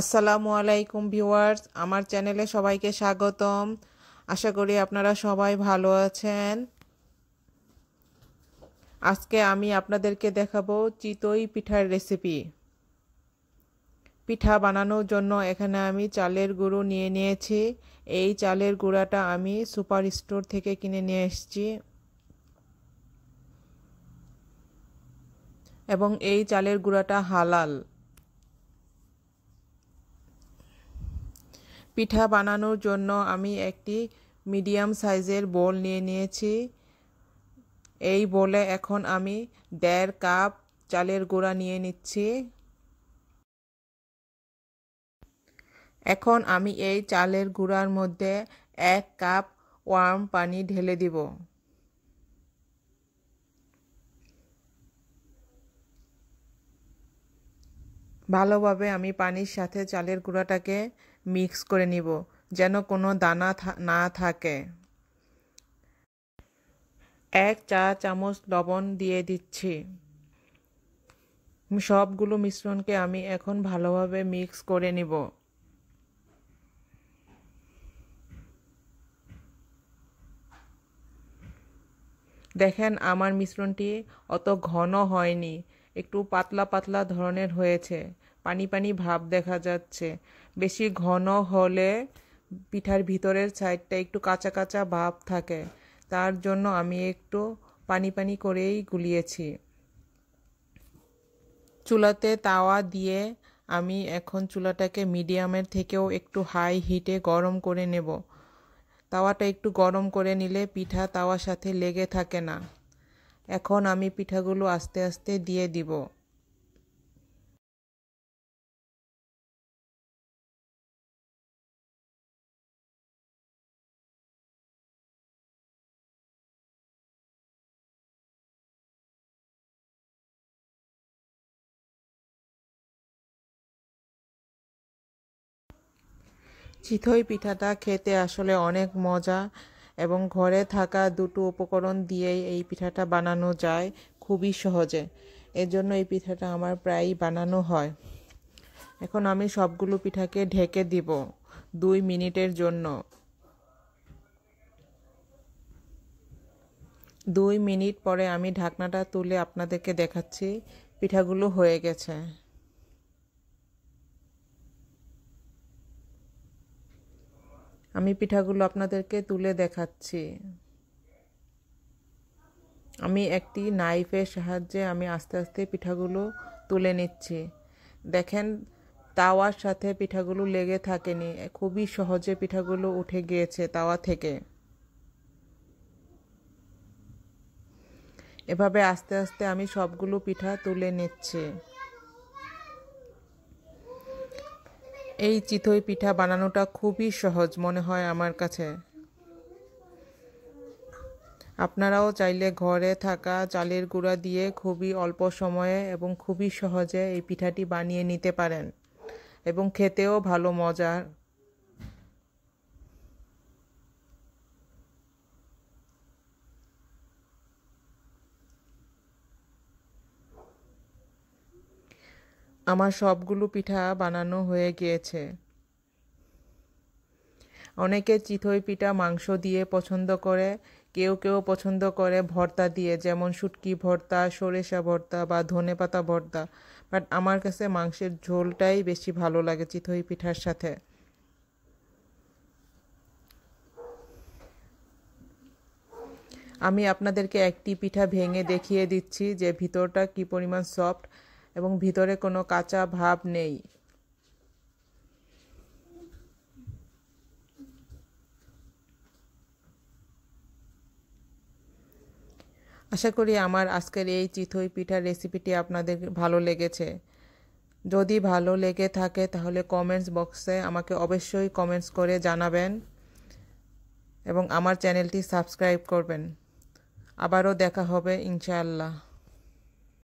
আসসালামু আলাইকুম ভিউয়ার্স আমার চ্যানেলে সবাইকে স্বাগতম আশা করি আপনারা সবাই ভালো আছেন আজকে আমি আপনাদেরকে দেখাবো চিতই পিঠার রেসিপি পিঠা বানানোর জন্য এখানে আমি চালের গুঁড়ো নিয়ে নিয়েছি এই চালের গুঁড়াটা আমি সুপার স্টোর থেকে কিনে নিয়ে এসেছি এবং এই চালের গুঁড়াটা হালাল পিঠা বানানোর জন্য আমি একটি মিডিয়াম সাইজের বোল নিয়ে নিয়েছি এই বোলে এখন আমি দেড় কাপ চালের গুঁড়া নিয়ে নিচ্ছি এখন আমি এই চালের গুঁড়ার মধ্যে এক কাপ ওয়ার্ম পানি ঢেলে দিব ভালোভাবে আমি পানির সাথে চালের গুঁড়াটাকে মিক্স করে নিব যেন কোনো দানা না থাকে এক চা চামচ লবণ দিয়ে দিচ্ছি সবগুলো মিশ্রণকে আমি এখন ভালোভাবে মিক্স করে নিব দেখেন আমার মিশ্রণটি অত ঘন হয়নি একটু পাতলা পাতলা ধরনের হয়েছে পানি পানি ভাব দেখা যাচ্ছে বেশি ঘন হলে পিঠার ভিতরের সাইডটা একটু কাঁচা কাঁচা ভাব থাকে তার জন্য আমি একটু পানি পানি করেই গুলিয়েছি চুলাতে তাওয়া দিয়ে আমি এখন চুলাটাকে মিডিয়ামের থেকেও একটু হাই হিটে গরম করে নেব তাওয়াটা একটু গরম করে নিলে পিঠা তাওয়ার সাথে লেগে থাকে না এখন আমি পিঠাগুলো আস্তে আস্তে দিয়ে দিব চিথই পিঠাটা খেতে আসলে অনেক মজা এবং ঘরে থাকা দুটো উপকরণ দিয়েই এই পিঠাটা বানানো যায় খুবই সহজে এজন্য এই পিঠাটা আমার প্রায়ই বানানো হয় এখন আমি সবগুলো পিঠাকে ঢেকে দিব দুই মিনিটের জন্য দুই মিনিট পরে আমি ঢাকনাটা তুলে আপনাদেরকে দেখাচ্ছি পিঠাগুলো হয়ে গেছে আমি পিঠাগুলো আপনাদেরকে তুলে দেখাচ্ছি আমি একটি নাইফের সাহায্যে আমি আস্তে আস্তে পিঠাগুলো তুলে নিচ্ছি দেখেন তাওয়ার সাথে পিঠাগুলো লেগে থাকেনি খুবই সহজে পিঠাগুলো উঠে গিয়েছে তাওয়া থেকে এভাবে আস্তে আস্তে আমি সবগুলো পিঠা তুলে নিচ্ছি এই চিতই পিঠা বানানোটা খুবই সহজ মনে হয় আমার কাছে আপনারাও চাইলে ঘরে থাকা চালের গুঁড়া দিয়ে খুবই অল্প সময়ে এবং খুবই সহজে এই পিঠাটি বানিয়ে নিতে পারেন এবং খেতেও ভালো মজার আমার সবগুলো পিঠা বানানো হয়ে গিয়েছে অনেকে চিতই পিঠা মাংস দিয়ে পছন্দ করে কেউ কেউ পছন্দ করে ভর্তা দিয়ে যেমন শুটকি ভর্তা সরিষা ভর্তা বা ধনে পাতা ভর্তা বাট আমার কাছে মাংসের ঝোলটাই বেশি ভালো লাগে চিতই পিঠার সাথে আমি আপনাদেরকে একটি পিঠা ভেঙে দেখিয়ে দিচ্ছি যে ভিতরটা কি পরিমাণ সফট এবং ভিতরে কোনো কাঁচা ভাব নেই আশা করি আমার আজকের এই চিথই পিঠার রেসিপিটি আপনাদের ভালো লেগেছে যদি ভালো লেগে থাকে তাহলে কমেন্টস বক্সে আমাকে অবশ্যই কমেন্টস করে জানাবেন এবং আমার চ্যানেলটি সাবস্ক্রাইব করবেন আবারও দেখা হবে ইনশাআল্লাহ